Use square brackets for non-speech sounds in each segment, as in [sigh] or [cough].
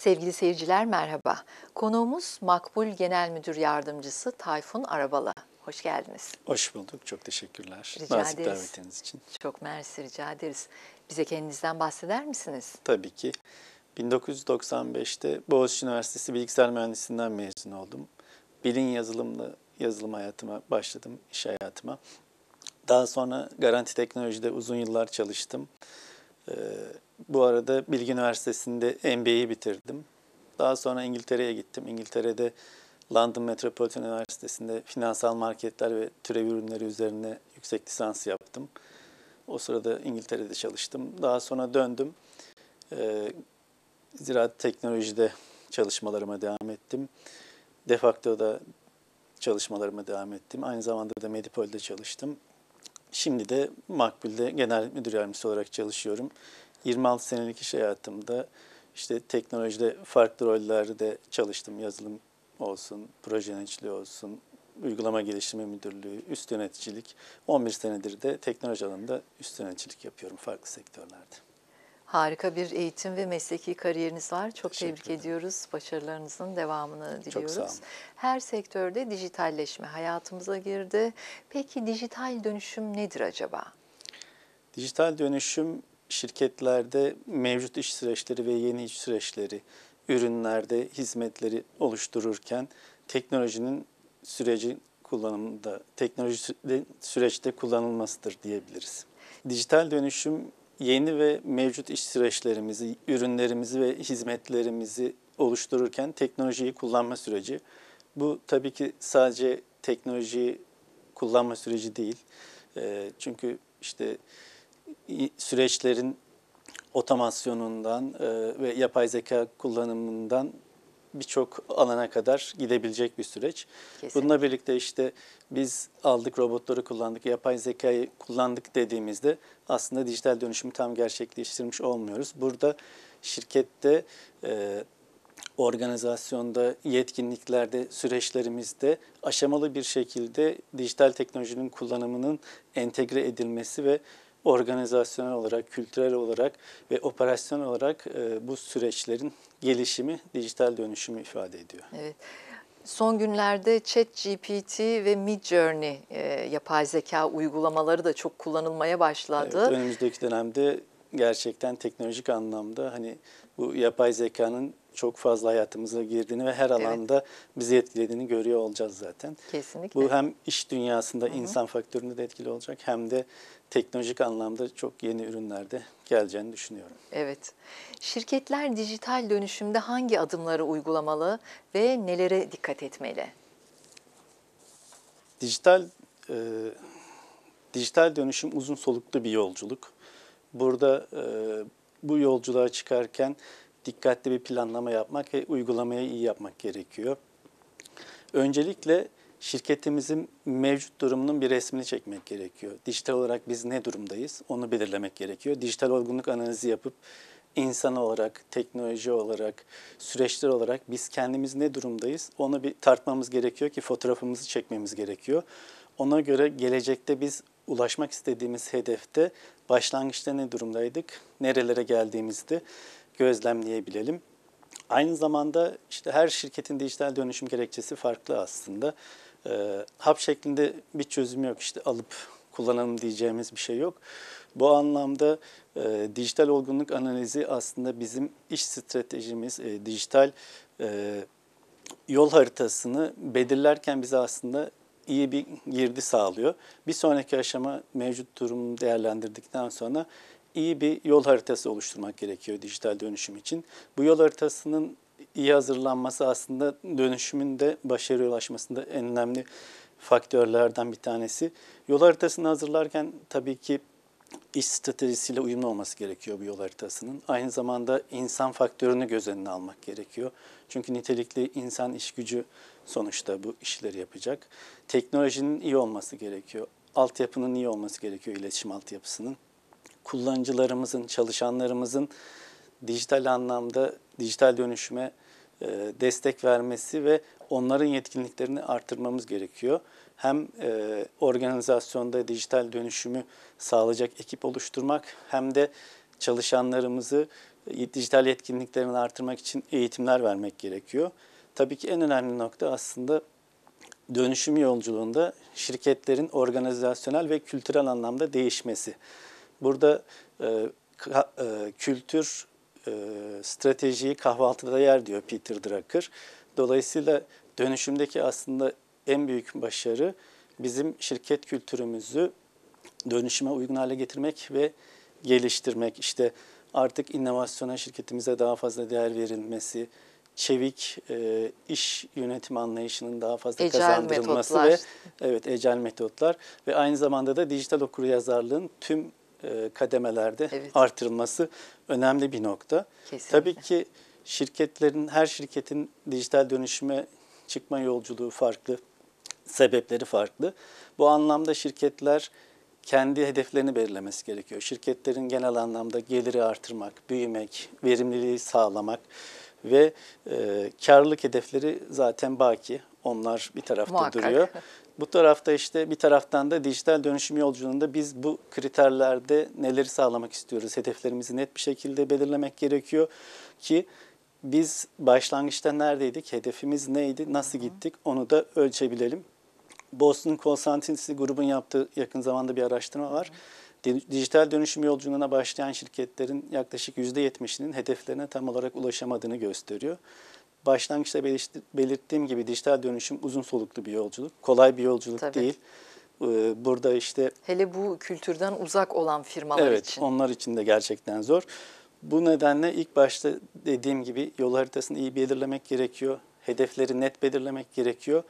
Sevgili seyirciler merhaba. Konuğumuz Makbul Genel Müdür Yardımcısı Tayfun Arabalı. Hoş geldiniz. Hoş bulduk. Çok teşekkürler. Rica Nazik ederiz. davetiniz için. Çok mersi rica ederiz. Bize kendinizden bahseder misiniz? Tabii ki. 1995'te Boğaziçi Üniversitesi Bilgisayar Mühendisliğinden mezun oldum. Bilin yazılımlı yazılım hayatıma başladım, iş hayatıma. Daha sonra Garanti Teknoloji'de uzun yıllar çalıştım. Ee, bu arada Bilgi Üniversitesi'nde MBA'yi bitirdim. Daha sonra İngiltere'ye gittim. İngiltere'de London Metropolitan Üniversitesi'nde finansal marketler ve türev ürünleri üzerine yüksek lisans yaptım. O sırada İngiltere'de çalıştım. Daha sonra döndüm. Ee, ziraat teknolojide çalışmalarıma devam ettim. da çalışmalarıma devam ettim. Aynı zamanda da Medipol'de çalıştım. Şimdi de Makbul'de genel müdür yardımcısı olarak çalışıyorum. 26 senelik iş hayatımda işte teknolojide farklı rollerde çalıştım. Yazılım olsun, proje yöneticiliği olsun, uygulama geliştirme müdürlüğü, üst yöneticilik. 11 senedir de teknoloji alanında üst yöneticilik yapıyorum farklı sektörlerde. Harika bir eğitim ve mesleki kariyeriniz var. Çok tebrik ediyoruz. Başarılarınızın devamını diliyoruz. Çok sağ olun. Her sektörde dijitalleşme hayatımıza girdi. Peki dijital dönüşüm nedir acaba? Dijital dönüşüm şirketlerde mevcut iş süreçleri ve yeni iş süreçleri, ürünlerde hizmetleri oluştururken teknolojinin süreci kullanımında, teknoloji süreçte kullanılmasıdır diyebiliriz. Dijital dönüşüm yeni ve mevcut iş süreçlerimizi, ürünlerimizi ve hizmetlerimizi oluştururken teknolojiyi kullanma süreci. Bu tabii ki sadece teknolojiyi kullanma süreci değil. Çünkü işte süreçlerin otomasyonundan e, ve yapay zeka kullanımından birçok alana kadar gidebilecek bir süreç. Kesinlikle. Bununla birlikte işte biz aldık robotları kullandık, yapay zekayı kullandık dediğimizde aslında dijital dönüşümü tam gerçekleştirmiş olmuyoruz. Burada şirkette, e, organizasyonda, yetkinliklerde, süreçlerimizde aşamalı bir şekilde dijital teknolojinin kullanımının entegre edilmesi ve organizasyonel olarak, kültürel olarak ve operasyonel olarak e, bu süreçlerin gelişimi dijital dönüşümü ifade ediyor. Evet. Son günlerde ChatGPT ve Midjourney e, yapay zeka uygulamaları da çok kullanılmaya başladı. Evet, önümüzdeki dönemde gerçekten teknolojik anlamda hani bu yapay zekanın çok fazla hayatımıza girdiğini ve her alanda evet. bizi etkilediğini görüyor olacağız zaten. Kesinlikle. Bu hem iş dünyasında Hı-hı. insan faktöründe de etkili olacak hem de teknolojik anlamda çok yeni ürünlerde geleceğini düşünüyorum. Evet. Şirketler dijital dönüşümde hangi adımları uygulamalı ve nelere dikkat etmeli? Dijital e, dijital dönüşüm uzun soluklu bir yolculuk. Burada e, bu yolculuğa çıkarken dikkatli bir planlama yapmak ve uygulamayı iyi yapmak gerekiyor. Öncelikle şirketimizin mevcut durumunun bir resmini çekmek gerekiyor. Dijital olarak biz ne durumdayız onu belirlemek gerekiyor. Dijital olgunluk analizi yapıp insan olarak, teknoloji olarak, süreçler olarak biz kendimiz ne durumdayız onu bir tartmamız gerekiyor ki fotoğrafımızı çekmemiz gerekiyor. Ona göre gelecekte biz ulaşmak istediğimiz hedefte başlangıçta ne durumdaydık, nerelere geldiğimizde gözlemleyebilelim. Aynı zamanda işte her şirketin dijital dönüşüm gerekçesi farklı aslında. E, hap şeklinde bir çözüm yok işte alıp kullanalım diyeceğimiz bir şey yok. Bu anlamda e, dijital olgunluk analizi aslında bizim iş stratejimiz, e, dijital e, yol haritasını belirlerken bize aslında iyi bir girdi sağlıyor. Bir sonraki aşama mevcut durumu değerlendirdikten sonra iyi bir yol haritası oluşturmak gerekiyor dijital dönüşüm için. Bu yol haritasının iyi hazırlanması aslında dönüşümün de başarıya ulaşmasında en önemli faktörlerden bir tanesi. Yol haritasını hazırlarken tabii ki iş stratejisiyle uyumlu olması gerekiyor bu yol haritasının. Aynı zamanda insan faktörünü göz önüne almak gerekiyor. Çünkü nitelikli insan iş gücü sonuçta bu işleri yapacak. Teknolojinin iyi olması gerekiyor. Altyapının iyi olması gerekiyor iletişim altyapısının. Kullanıcılarımızın, çalışanlarımızın dijital anlamda dijital dönüşüme e, destek vermesi ve onların yetkinliklerini artırmamız gerekiyor. Hem e, organizasyonda dijital dönüşümü sağlayacak ekip oluşturmak hem de çalışanlarımızı e, dijital yetkinliklerini artırmak için eğitimler vermek gerekiyor. Tabii ki en önemli nokta aslında dönüşüm yolculuğunda şirketlerin organizasyonel ve kültürel anlamda değişmesi. Burada e, ka, e, kültür e, stratejiyi kahvaltıda yer diyor Peter Drucker. Dolayısıyla dönüşümdeki aslında en büyük başarı bizim şirket kültürümüzü dönüşüme uygun hale getirmek ve geliştirmek. İşte artık inovasyona şirketimize daha fazla değer verilmesi, çevik e, iş yönetim anlayışının daha fazla ecel kazandırılması metodlar. ve evet ecel metotlar ve aynı zamanda da dijital okuryazarlığın tüm e, kademelerde evet. artırılması önemli bir nokta. Kesinlikle. Tabii ki şirketlerin her şirketin dijital dönüşüme çıkma yolculuğu farklı, sebepleri farklı. Bu anlamda şirketler kendi hedeflerini belirlemesi gerekiyor. Şirketlerin genel anlamda geliri artırmak, büyümek, verimliliği sağlamak, ve e, karlılık hedefleri zaten baki. Onlar bir tarafta Muhakkak. duruyor. Bu tarafta işte bir taraftan da dijital dönüşüm yolculuğunda biz bu kriterlerde neleri sağlamak istiyoruz? Hedeflerimizi net bir şekilde belirlemek gerekiyor ki biz başlangıçta neredeydik, hedefimiz neydi, nasıl gittik onu da ölçebilelim. Boston Consultancy grubun yaptığı yakın zamanda bir araştırma var. Hı dijital dönüşüm yolculuğuna başlayan şirketlerin yaklaşık %70'inin hedeflerine tam olarak ulaşamadığını gösteriyor. Başlangıçta belirttiğim gibi dijital dönüşüm uzun soluklu bir yolculuk. Kolay bir yolculuk Tabii. değil. Ee, burada işte... Hele bu kültürden uzak olan firmalar evet, için. Evet, onlar için de gerçekten zor. Bu nedenle ilk başta dediğim gibi yol haritasını iyi belirlemek gerekiyor. Hedefleri net belirlemek gerekiyor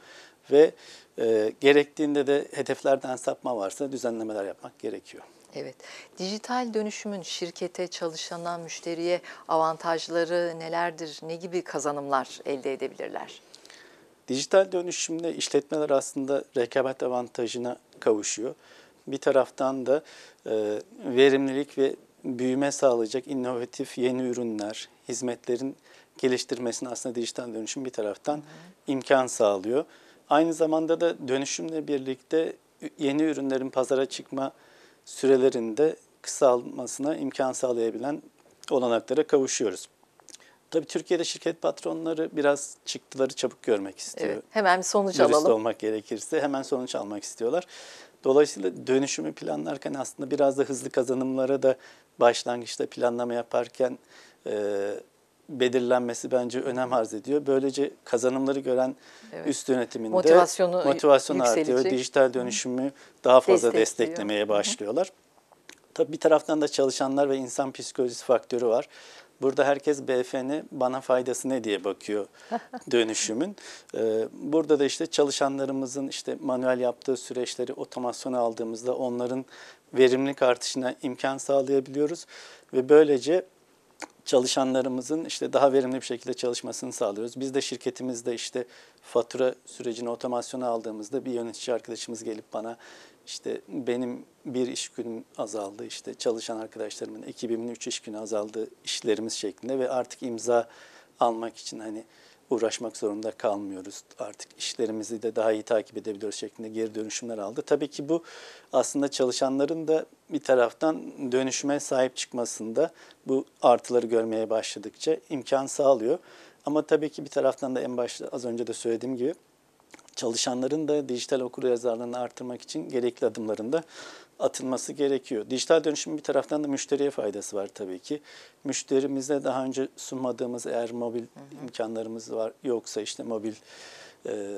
ve e, gerektiğinde de hedeflerden sapma varsa düzenlemeler yapmak gerekiyor. Evet, dijital dönüşümün şirkete, çalışana, müşteriye avantajları nelerdir, ne gibi kazanımlar elde edebilirler? Dijital dönüşümde işletmeler aslında rekabet avantajına kavuşuyor. Bir taraftan da e, verimlilik ve büyüme sağlayacak inovatif yeni ürünler, hizmetlerin geliştirmesine aslında dijital dönüşüm bir taraftan Hı. imkan sağlıyor. Aynı zamanda da dönüşümle birlikte yeni ürünlerin pazara çıkma sürelerinde kısalmasına imkan sağlayabilen olanaklara kavuşuyoruz. Tabii Türkiye'de şirket patronları biraz çıktıları çabuk görmek istiyor. Evet, hemen sonuç Dürüst alalım. olmak gerekirse hemen sonuç almak istiyorlar. Dolayısıyla dönüşümü planlarken aslında biraz da hızlı kazanımlara da başlangıçta planlama yaparken e, belirlenmesi bence önem arz ediyor. Böylece kazanımları gören evet. üst yönetiminde motivasyonu, motivasyonu artıyor. Dijital dönüşümü Hı. daha fazla desteklemeye başlıyorlar. Hı. Tabii bir taraftan da çalışanlar ve insan psikolojisi faktörü var. Burada herkes BF'ni bana faydası ne diye bakıyor [laughs] dönüşümün. Ee, burada da işte çalışanlarımızın işte manuel yaptığı süreçleri otomasyona aldığımızda onların verimlilik artışına imkan sağlayabiliyoruz. Ve böylece çalışanlarımızın işte daha verimli bir şekilde çalışmasını sağlıyoruz. Biz de şirketimizde işte fatura sürecini otomasyona aldığımızda bir yönetici arkadaşımız gelip bana işte benim bir iş günüm azaldı, işte çalışan arkadaşlarımın ekibimin üç iş günü azaldı işlerimiz şeklinde ve artık imza almak için hani uğraşmak zorunda kalmıyoruz. Artık işlerimizi de daha iyi takip edebiliyoruz şeklinde geri dönüşümler aldı. Tabii ki bu aslında çalışanların da bir taraftan dönüşüme sahip çıkmasında bu artıları görmeye başladıkça imkan sağlıyor. Ama tabii ki bir taraftan da en başta az önce de söylediğim gibi çalışanların da dijital okuryazarlığını artırmak için gerekli adımlarını da atılması gerekiyor. Dijital dönüşüm bir taraftan da müşteriye faydası var tabii ki. Müşterimize daha önce sunmadığımız eğer mobil hı hı. imkanlarımız var yoksa işte mobil e,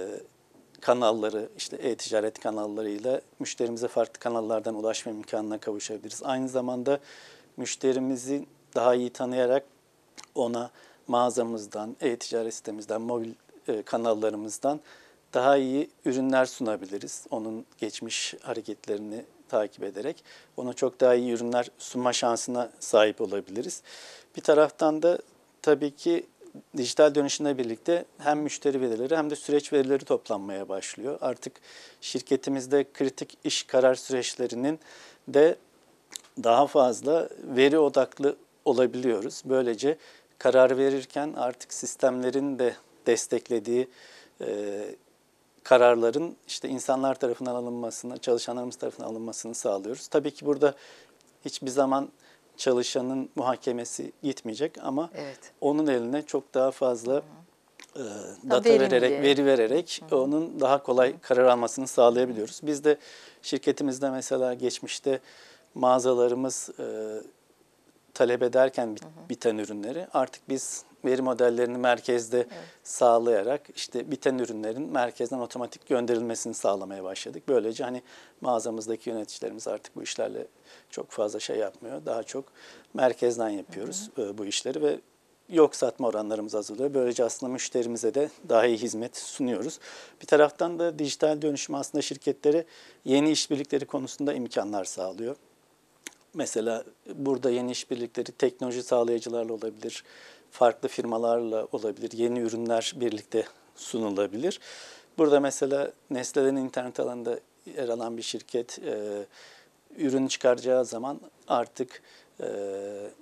kanalları, işte e-ticaret kanallarıyla müşterimize farklı kanallardan ulaşma imkanına kavuşabiliriz. Aynı zamanda müşterimizi daha iyi tanıyarak ona mağazamızdan, e-ticaret sitemizden, mobil e, kanallarımızdan daha iyi ürünler sunabiliriz. Onun geçmiş hareketlerini takip ederek ona çok daha iyi ürünler sunma şansına sahip olabiliriz. Bir taraftan da tabii ki dijital dönüşümle birlikte hem müşteri verileri hem de süreç verileri toplanmaya başlıyor. Artık şirketimizde kritik iş karar süreçlerinin de daha fazla veri odaklı olabiliyoruz. Böylece karar verirken artık sistemlerin de desteklediği kararların işte insanlar tarafından alınmasını, çalışanlarımız tarafından alınmasını sağlıyoruz. Tabii ki burada hiçbir zaman çalışanın muhakemesi gitmeyecek ama evet. onun eline çok daha fazla e, data Verimli. vererek, veri vererek hı onun daha kolay karar almasını sağlayabiliyoruz. Biz de şirketimizde mesela geçmişte mağazalarımız e, talep ederken biten ürünleri artık biz veri modellerini merkezde evet. sağlayarak işte biten ürünlerin merkezden otomatik gönderilmesini sağlamaya başladık. Böylece hani mağazamızdaki yöneticilerimiz artık bu işlerle çok fazla şey yapmıyor. Daha çok merkezden yapıyoruz hı hı. E, bu işleri ve yok satma oranlarımız azalıyor. Böylece aslında müşterimize de daha iyi hizmet sunuyoruz. Bir taraftan da dijital dönüşüm aslında şirketlere yeni işbirlikleri konusunda imkanlar sağlıyor. Mesela burada yeni işbirlikleri teknoloji sağlayıcılarla olabilir, farklı firmalarla olabilir. Yeni ürünler birlikte sunulabilir. Burada mesela Nestle'nin internet alanında yer alan bir şirket e, ürün çıkaracağı zaman artık e,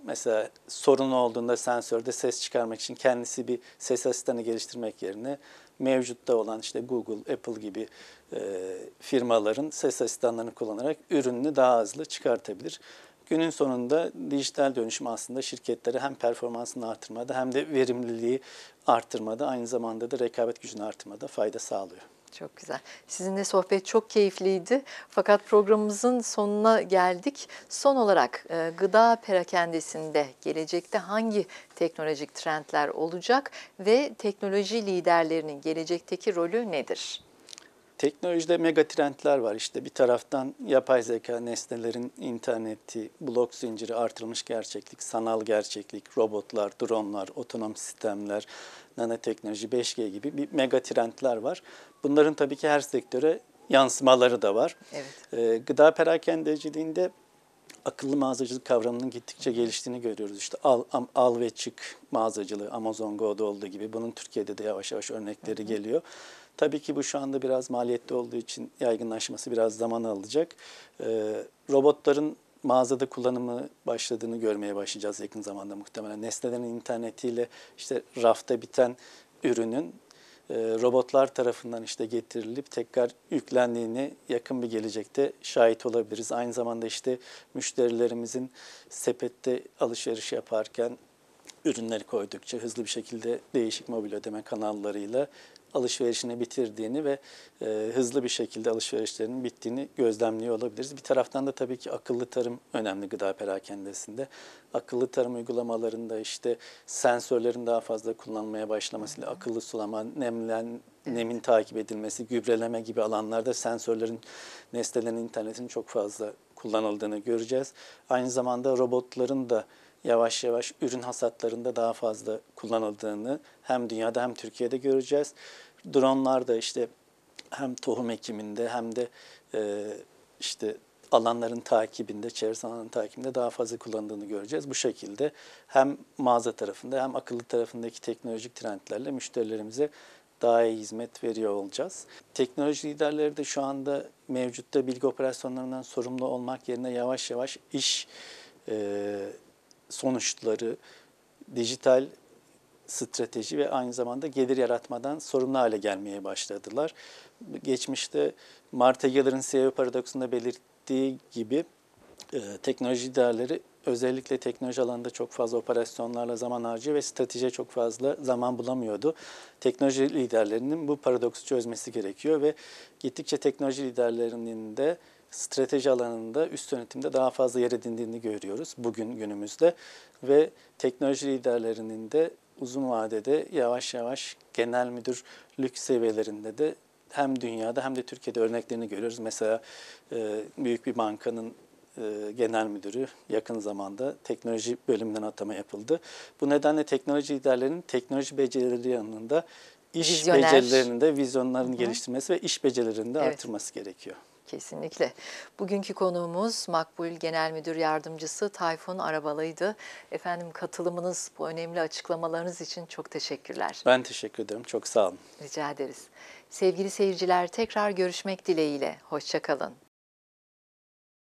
mesela sorun olduğunda sensörde ses çıkarmak için kendisi bir ses asistanı geliştirmek yerine mevcutta olan işte Google, Apple gibi e, firmaların ses asistanlarını kullanarak ürününü daha hızlı çıkartabilir. Günün sonunda dijital dönüşüm aslında şirketleri hem performansını artırmada hem de verimliliği artırmada aynı zamanda da rekabet gücünü artırmada fayda sağlıyor. Çok güzel. Sizinle sohbet çok keyifliydi. Fakat programımızın sonuna geldik. Son olarak e, gıda perakendesinde gelecekte hangi teknolojik trendler olacak ve teknoloji liderlerinin gelecekteki rolü nedir? Teknolojide mega trendler var. işte bir taraftan yapay zeka, nesnelerin interneti, blok zinciri, artırılmış gerçeklik, sanal gerçeklik, robotlar, dronlar, otonom sistemler, nanoteknoloji, 5G gibi bir mega trendler var. Bunların tabii ki her sektöre yansımaları da var. Evet. Ee, gıda perakendeciliğinde akıllı mağazacılık kavramının gittikçe geliştiğini görüyoruz. İşte al, am, al ve çık mağazacılığı Amazon Go'da olduğu gibi bunun Türkiye'de de yavaş yavaş örnekleri hı hı. geliyor. Tabii ki bu şu anda biraz maliyetli olduğu için yaygınlaşması biraz zaman alacak. Ee, robotların mağazada kullanımı başladığını görmeye başlayacağız yakın zamanda muhtemelen. Nesnelerin internetiyle işte rafta biten ürünün e, robotlar tarafından işte getirilip tekrar yüklendiğini yakın bir gelecekte şahit olabiliriz. Aynı zamanda işte müşterilerimizin sepette alışveriş yaparken ürünleri koydukça hızlı bir şekilde değişik mobil ödeme kanallarıyla alışverişini bitirdiğini ve e, hızlı bir şekilde alışverişlerinin bittiğini gözlemliyor olabiliriz. Bir taraftan da tabii ki akıllı tarım önemli gıda perakendesinde. Akıllı tarım uygulamalarında işte sensörlerin daha fazla kullanmaya başlamasıyla Hı akıllı sulama, nemlen, Evet. nemin takip edilmesi, gübreleme gibi alanlarda sensörlerin nesnelerin internetinin çok fazla kullanıldığını göreceğiz. Aynı zamanda robotların da yavaş yavaş ürün hasatlarında daha fazla kullanıldığını hem dünyada hem Türkiye'de göreceğiz. Dronlar da işte hem tohum ekiminde hem de e, işte alanların takibinde, çevresel alanın takibinde daha fazla kullanıldığını göreceğiz. Bu şekilde hem mağaza tarafında hem akıllı tarafındaki teknolojik trendlerle müşterilerimize daha iyi hizmet veriyor olacağız. Teknoloji liderleri de şu anda mevcutta bilgi operasyonlarından sorumlu olmak yerine yavaş yavaş iş e, sonuçları dijital strateji ve aynı zamanda gelir yaratmadan sorumlu hale gelmeye başladılar. Geçmişte Marta Geller'in CEO paradoksunda belirttiği gibi e, teknoloji liderleri özellikle teknoloji alanında çok fazla operasyonlarla zaman harcıyor ve stratejiye çok fazla zaman bulamıyordu. Teknoloji liderlerinin bu paradoksu çözmesi gerekiyor ve gittikçe teknoloji liderlerinin de strateji alanında üst yönetimde daha fazla yer edindiğini görüyoruz bugün günümüzde ve teknoloji liderlerinin de uzun vadede yavaş yavaş genel müdürlük seviyelerinde de hem dünyada hem de Türkiye'de örneklerini görüyoruz. Mesela e, büyük bir bankanın e, genel müdürü yakın zamanda teknoloji bölümünden atama yapıldı. Bu nedenle teknoloji liderlerinin teknoloji becerileri yanında iş Vizyoner. becerilerinde vizyonların Hı-hı. geliştirmesi ve iş becerilerinde evet. artırması gerekiyor. Kesinlikle. Bugünkü konuğumuz Makbul Genel Müdür Yardımcısı Tayfun Arabalı'ydı. Efendim katılımınız, bu önemli açıklamalarınız için çok teşekkürler. Ben teşekkür ederim. Çok sağ olun. Rica ederiz. Sevgili seyirciler tekrar görüşmek dileğiyle. Hoşçakalın.